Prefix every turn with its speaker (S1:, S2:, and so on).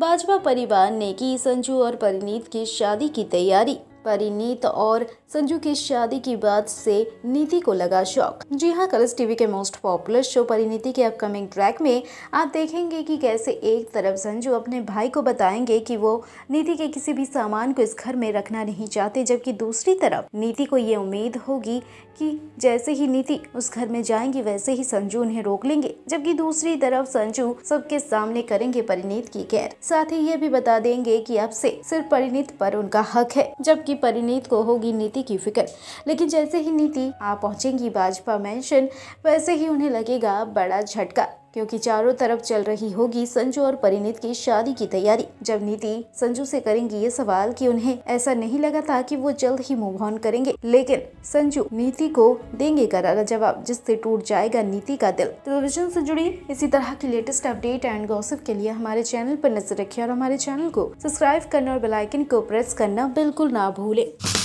S1: भाजपा परिवार ने की संजू और परिणीत की शादी की तैयारी परिणीत और संजू की शादी की बात से नीति को लगा शौक जी हाँ कलर्स टीवी के मोस्ट पॉपुलर शो परिणीति के अपकमिंग ट्रैक में आप देखेंगे कि कैसे एक तरफ संजू अपने भाई को बताएंगे कि वो नीति के किसी भी सामान को इस घर में रखना नहीं चाहते जबकि दूसरी तरफ नीति को ये उम्मीद होगी कि जैसे ही नीति उस घर में जाएंगी वैसे ही संजू उन्हें रोक लेंगे जबकि दूसरी तरफ संजू सबके सामने करेंगे परिणीत की कैर साथ ही ये भी बता देंगे की अब से सिर्फ परिणीत पर उनका हक है जबकि कि परिणीत को होगी नीति की फिक्र लेकिन जैसे ही नीति आ पहुंचेंगी भाजपा मेंशन वैसे ही उन्हें लगेगा बड़ा झटका क्योंकि चारों तरफ चल रही होगी संजू और परिणित की शादी की तैयारी जब नीति संजू से करेंगी ये सवाल कि उन्हें ऐसा नहीं लगा था कि वो जल्द ही मूव ऑन करेंगे लेकिन संजू नीति को देंगे करारा जवाब जिससे टूट जाएगा नीति का दिल टेलीविजन से जुड़ी इसी तरह की लेटेस्ट अपडेट एंड गॉसिप के लिए हमारे चैनल पर नजर रखे और हमारे चैनल को सब्सक्राइब करना और बेलाइकन को प्रेस करना बिल्कुल ना भूले